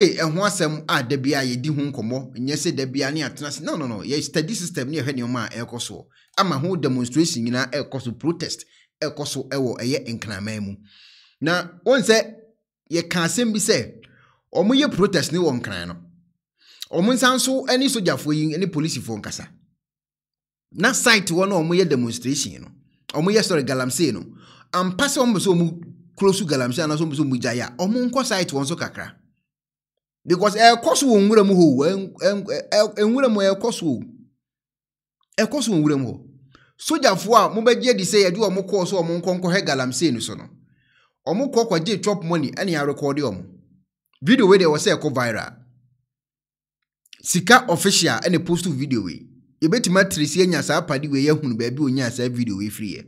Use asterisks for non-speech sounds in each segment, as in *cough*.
ɛho asɛm a da bia yɛdi ho nkɔmmɔ nyɛ sɛ da bia ne atena se no no no yɛ study system ne yɛhwɛ nneɔma a ɛrekɔ soɔ ama ho demonstration nyinaa ɛrekɔ so protest ɛrekɔ so ɛwɔ ɛyɛ nkraman mu na wɔn sɛ yɛka asɛm bi sɛ wɔn yɛ protest ne wɔ nkran no wɔn nsa nso ɛne sogyafoɔ yi ɛne polisifoɔ nkasa na site hɔ no wɔn yɛ demonstration no wɔn yɛ sɔrɔ galamsey no ampa sɛ wɔn bɛ sɛ wɔn kuro so galamsey anaasɛ wɔn bɛ sɛ wɔn gya yɛ a wɔn nkɔ site wɔn so kakra because ɛkɔ nwere wɔ nwura mu hɔ nwura mu ɛkɔ so ɛkɔ so wɔ nwura mu hɔ sojafoɔ a mobɛgye di sɛ yɛde wɔn kɔɔ so wɔn nkɔ galamsey no so no wɔn kɔ kɔgye chop money ɛne arekɔɔde wɔn video wei deɛ wɔsɛ ɛkɔ viral sika official ɛne post video wei yɛbɛtumi atirisi anya saa apade wei yɛhunu baabi onya saa video wei firi yɛ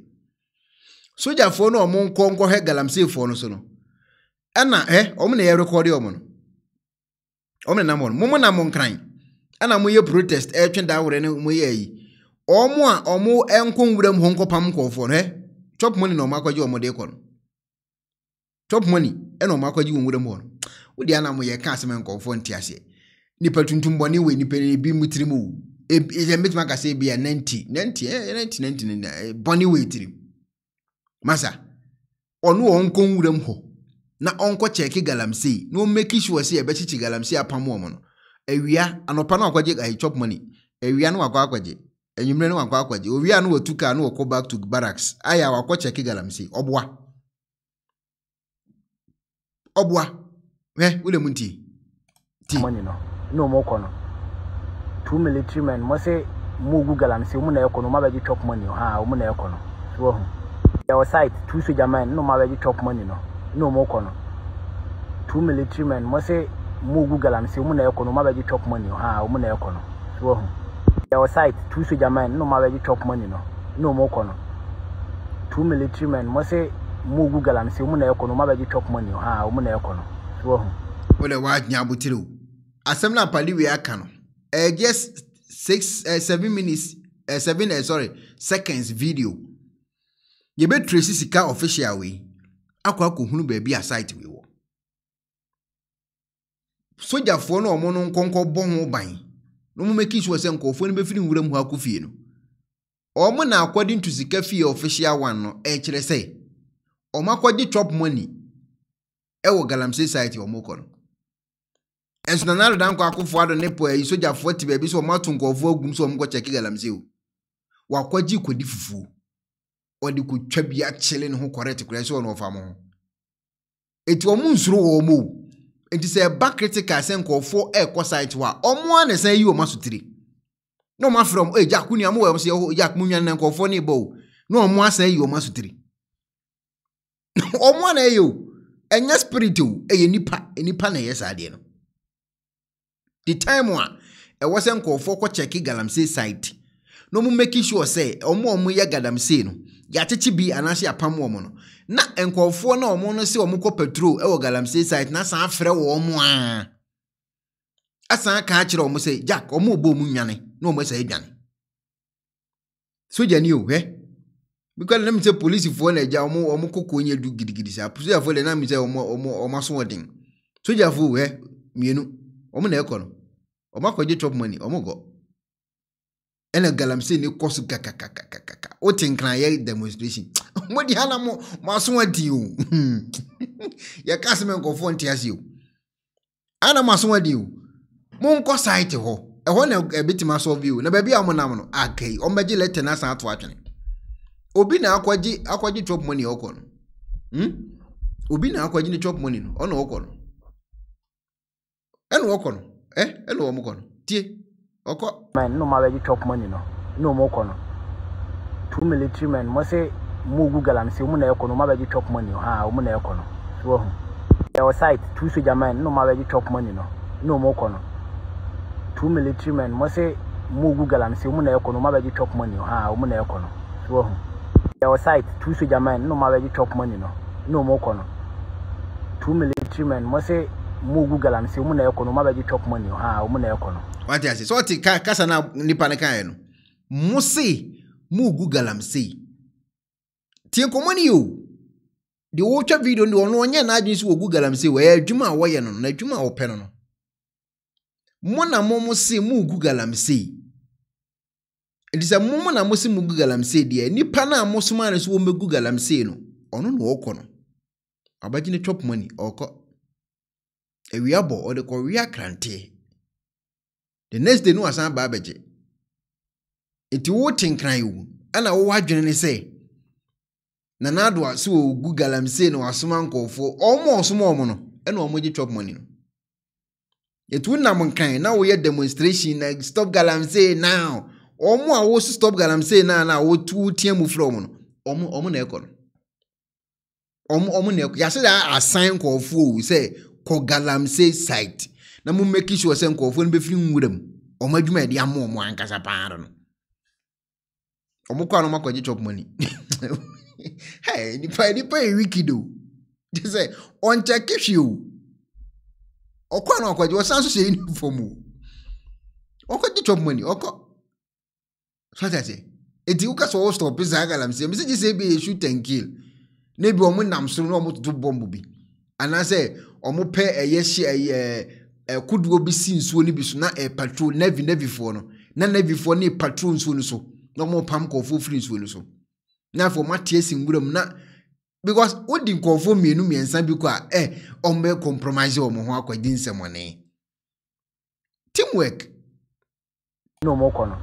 sojafoɔ no a wɔn nkɔ galamsey foɔ no so no ɛna na yɛrekɔɔde wɔn no. omu na mo mo na mo nkran ana mo yɛ protest ɛtwe da awore ne mo yɛ yi ɔmo a ɔmo ɛnko nwura mu hɔ nkɔpam nkɔfoɔ no ɛ chop money na ɔmo akɔgye ɔmo de kɔ no chop money ɛna ɔmo akɔgye wɔn nwura mu hɔ no wodi ana mo yɛ ka asɛm nkɔfoɔ nte aseɛ nipa tuntum bɔne wɔ nipa ebi mu tirim o ebi yɛn bɛtumi aka ebi ya nɛnti nɛnti ɛɛ nɛnti nɛnti nɛnti bɔne wɔ etirim masa ɔno wɔn nkɔ nwura mu hɔ. na ɔnkɔ kyɛɛke galamsey na ɔmmeki sure sɛ yɛbɛkyekye galamsey apam wɔ mo no awia anɔpa no wakɔgye ayi chop money awia no wakɔ akɔgye enyimire no wakɔ akɔgye owia no watu kaa no wɔkɔ back to barracks ayɛ a wakɔ kyɛɛke galamsey ɔboa ɔboa hɛ wole mu nti ti. mɔni nɔ n'o m'o kɔnɔ two military men mo se mo gu galamsey mo na yɛ kɔnɔ mo chop money ha mo na yɛ kɔnɔ so wɔ ho. your side two soldier men n'o mo chop money No na wɔn kɔ no two military men mo sɛ mo gu galamsey mo na ɛkɔ no mo abɛgye chop money ha mo na ɛkɔ no so wɔn ɛwɔ site two soldier men na wɔn abɛgye chop money no na wɔn kɔ no two military men mo sɛ mo gu galamsey mo na ɛkɔ no mo abɛgye chop money ha mo na ɛkɔ no so wɔn. wɔlɛ wagyɛ abotire o asɛm na paliwe aka no ɛɛ eh, just six ɛɛ eh, seven minutes ɛɛ eh, seven ɛɛ sorry seconds video yɛbɛtire si sika official wei. akɔ akɔhunu baabi a site wei wɔ sogyafoɔ no ɔmo no nkɔnkɔ bɔ ho ban na ɔmo mɛki sure sɛ nkɔɔfoɔ no bɛfiri nwura mu hɔ akɔ fie no ɔmo na akɔde ntu fie official one no ɛkyerɛ sɛ ɔmo akɔgye chop money ɛwɔ galamsey site ɔmo kɔ no ɛnso na naloda nkɔ akɔfoɔ ado ne po ayi sogyafoɔ te baabi sɛ ɔmo ato nkɔɔfoɔ agum sɛ ɔmo kɔ kyɛke galamsey o wakɔgye kɔdi fufuo ɔde kotwa bi akyele ne ho correct koraa sɛ ɔno ɔfa mo ho eti ɔmo nsoro wɔn mo eti sɛ ɛba critical sɛ nkɔɔfoɔ ɛɛkɔ site hɔ a ɔmo a na sɛ yi wɔn aso tiri na ɔmo afrɛ ɔmo ee jack nua mo wɔ ɛmo sɛ ɛhɔ jack mo nua na nkɔɔfoɔ ne bɔ o na ɔmo asɛ yi wɔn aso tiri ɔmo *laughs* a na ɛyɛ o ɛnyɛ spirit o ɛyɛ nipa nipa na ɛyɛ saa adeɛ no the time a ɛwɔ sɛ nkɔɔfoɔ kɔ kyɛki galamsey site na ɔmo make sure sɛ ɔmo a ɔmo yɛ galamsey no yɛakyekye bi anasi yɛapam wɔ na no na nkurɔfoɔ no ɔmo no sɛ ɔmo kɔ patrol wɔ galamsey site na san frɛ wɔn mo a asan aka akyerɛ ɔmo sɛ jack ɔmo ɔbɔ ɔmo nwane na ɔmo sɛ adwane sojani o hwɛ bikɔ sɛ polisifoɔ na koko gidigidi saa na nam sɛ na ɛkɔ no akɔgye money gɔ ɛna galamsey ne wote nkrayɛ demonstration *laughs* mode ana mo aso adi o *laughs* yɛka sɛ me nkɔfoɔ nte ase o ana mo adi o monkɔ site hɔ ɛhɔ na ɛbɛtumi o na baabi a mo nam no akai ɔmbɛgye no asan obi na akɔgye akɔgye chop money ɔkɔ no hmm? obi na akɔgye ne chop money no ɔna ɔkɔ no ɛna ɔkɔ no tie ɔkɔ. mɛ abɛgye chop money no. two military men mo se mo gu galamsey mu na ɛkɔ no ma abɛgye chop money ha mo na ɛkɔ no so wɔn ɛwɔ site two soldier men na mo abɛgye chop money no no mo kɔ two military men mo se mo gu galamsey mu na ɛkɔ no ma abɛgye chop money ha mo na ɛkɔ no so wɔn ɛwɔ site two soldier men na mo abɛgye chop money no no mo kɔ two military men mo se mo gu galamsey mu na ɛkɔ no ma abɛgye chop money ha mo na ɛkɔ no. wate ase sɛ ɔte kasa na nipa ne kan yɛ no mo se mugu galamsey tie nkɔmmɔ no yio deɛ wɔretwa video no ɔno ɔnyɛ n'adwene sɛ wɔgu galamsey wɔyɛ adwuma a wɔyɛ no no adwuma a wɔpɛ no no mo na mo mo se mugu galamsey ɛti sɛ mo mo na mo se mugu galamsey deɛ nipa no a mo soma no sɛ wɔmmɛgu galamsey no ɔno na ɔkɔ no abɛgyene chop money ɔkɔ awia bɔ ɔde kɔwia kranteɛ the next day no wasan ba abɛgye nti wote nkran o ɛna wowɔ adwene ne sɛ nana ado sɛ wɔgu galamsey na wasoma nkɔɔfoɔ ɔmo ɔsoma ɔmo no ɛna ɔmo gye chop money no yɛtu nam nkran na woyɛ demonstration na stop galamsey now ɔmo a wɔso stop galamsey now na wɔtu tia mu fura ɔmo no ɔmo ɔmo na ɛkɔ no ɔmo ɔmo na ɛkɔ yɛasɛ de asan nkɔɔfoɔ o sɛ kɔ galamsey site na mo make sure sɛ nkɔɔfoɔ no bɛfiri nwura mu ɔmo adwuma yɛ de ama ɔmo ankasa paa no. ɔmokɔ a no makɔgye chop money *laughs* hey, nipa nipa yɛ e wicked o gye sɛ ɔnkyɛke hwee o ɔkɔ a no akɔgye ɔsan so hyɛ uniform o ɔkɔgye chop money ɔkɔ so ate eti woka sɛ ɔwɔ stɔpe saa galamsey mesi gye sɛ ebi yɛ shoot and kill na ebi ɔmo nam soro na ɔmo toto bɔmbo bi anaasɛ ɔmo pɛ ɛyɛ hyɛ ɛyɛ ɛɛ bi si nsuo no so na eh, patrol nevi nevi foɔ no na nevi foɔ ne patrol nsuo no so na ɔmopam nkurɔfoɔ firi nsuo no so na afei ɔmate asi nwura mu na because wodi nkurɔfoɔ mmienu mmiɛnsa bi kɔ a ɛ ɔmbɛ compromise wɔn ho akɔgye nsɛmɔne teamwork. na ɔmo kɔ no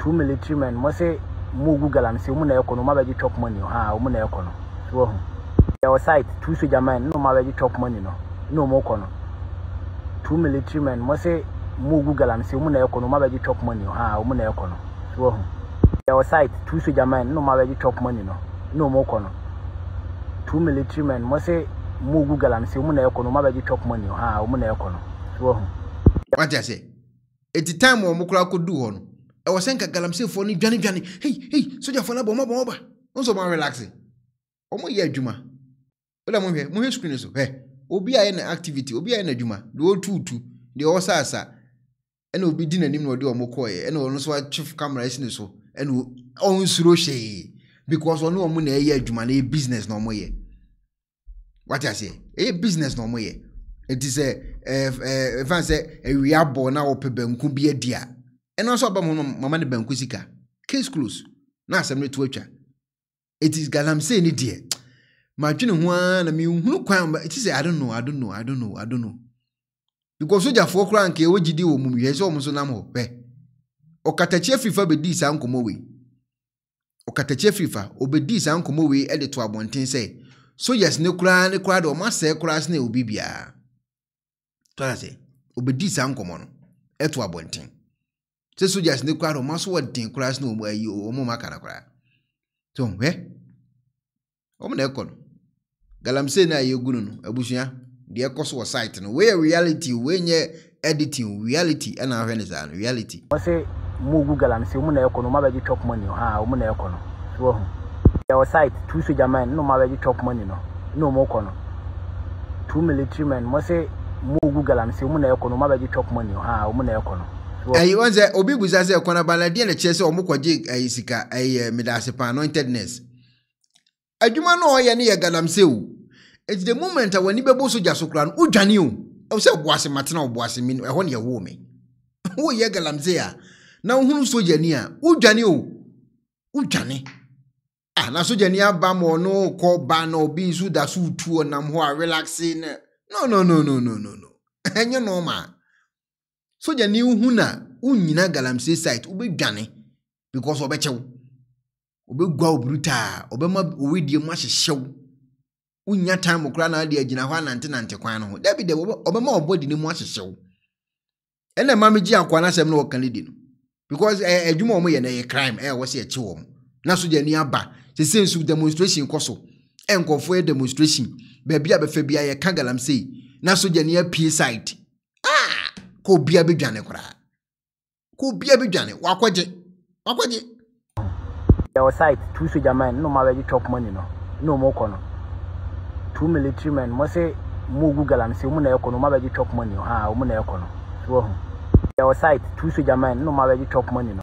two military men mo se mo gu galamsey mo na ɛkɔ no mo abɛgye chop money ha mo na ɛkɔ no so ɔho ɛwɔ site two soldier men na mo abɛgye chop money no na ɔmo kɔ no two military men mo se mo gu galamsey mo na ɛkɔ no mo abɛgye chop money ha mo na ɛkɔ no wɔ ho yɛwɔ site two soja men na ɔmo abɛgye money no na ɔmo no two military men mo se mo gu galamsey ɔmo na ɛkɔ no ɔmo abɛgye chop money ha ah, ɔmo na ɛkɔ no so wɔ ho. wate ase eti time a ɔmo kora akɔdu hɔ no ɛwɔ sɛ nka galamseyfoɔ no dwane dwane hei hei sojafoɔ no abɔ ɔmo abɔ ɔmo ba nso ɔmo arelaxe ɔmo yɛ adwuma wọ́n mo hwɛ mo hwɛ screen so hɛ obi a yɛ na activity obi a yɛ na adwuma deɛ ɔtuutu deɛ ɔsaasa ɛna obi di n'anim na ɔde wɔn kɔɔɛ ɛna ɔno nso atwe camera ɛsi ne so ɛna ɔnsuro hyɛɛ because ɔno wɔn na ɛyɛ adwuma na ɛyɛ business na wɔn yɛ wate aseɛ ɛyɛ business na wɔn yɛ eti sɛ ɛɛ eh, eh, ɛɛ fan sɛ ɛwia bɔ na wɔpɛ banku bi adi a ɛna nso aba mu mama ne banku sika case close na asɛm ne to atwa eti galamsey ne deɛ ma adwene ho ara na mi nhunu kwan ma eti sɛ i don't know i don't know i don't know i don't know. because sogyafoɔ koraa nke ɛwɔ gyidi wɔ mu sɛ ɔmo nso nam hɔ bɛ ɔkatakyi afiri fa saa nkɔmɔ wei ɔkatakyi afiri fa saa nkɔmɔ wei ɛde to abɔnten sɛ ne koraa ne koraa de ɔmo obi biara tɔra sɛ ɔbɛdii saa nkɔmɔ no ɛto abɔnten sɛ ne de ɔmo ɔmo ayi ɔmo ma so ɔmo na galamsey na ayɛ gu no no deɛ ɛkɔ so wɔ site no wei yɛ reality wei nyɛ editing reality ɛna ahwɛ ne saa no reality. wọ́n sẹ́ mu gu galamsey mu na ɛkɔ no mu abɛgye chop money ha mu na ɛkɔ no so wɔn yɛwɔ site two soldier men na mu abɛgye chop money no na mu kɔ no two military men wọ́n sẹ́ mu gu galamsey mu na ɛkɔ no mu abɛgye chop money ha mu na ɛkɔ no ɛyi wɔn sɛ obi busa sɛ ɛkwan abala deɛ n'ekyerɛ sɛ ɔmo kɔgye ɛyi sika ɛyɛ eh, midasepa anointedness adwuma no a ɔyɛ it's the moment a w'ani bɛbɔ soja so kura no wodwane o ɛwɔ sɛ ɔboase matena ɔboase mi ɛhɔ ne ɛwoo me *laughs* woyɛ galamsey a na wohunu sogyani a wodwane o ah na sogyani ah, ah, aba ma ɔno kɔ ba na obi nso da so wotu ɔnam hɔ a na no no no no no no no ɛnyɛ *laughs* nɔɔma na galamsey site because ɔbɛkyɛw obiru taa ɔbɛma mu ahyehyɛw wonya time koraa na ade agyina hɔ anante nante kwan no ho dabi dɛ ɔbɛma ɔbɔ de ne mu ahyehyɛ ɛna mma megye akoa no asɛm na wɔka no di no because ɛɛ adwuma a wɔyɛ no ɛyɛ crime ɛyɛ wɔ sɛ ɛkye wɔn na so ni ani aba sese nso demonstration kɔ so ɛyɛ nkɔfoɔ yɛ demonstration baabi a bɛfɛ bi a yɛka galamsey na so deɛ ani apie side aa ah! kɔ obia bi dwane koraa kɔ obia bi dwane wakɔgye wakɔgye. ɛwɔ site two soja man ne ɔmo chop money no No ɔmo kɔ no two military men mo se mo gu galamsey mu na ɛkɔ no mo abɛgye chop money ha ah, mo na ɛkɔ no so wɔn yɛ wɔ site two soldier men no mo abɛgye chop money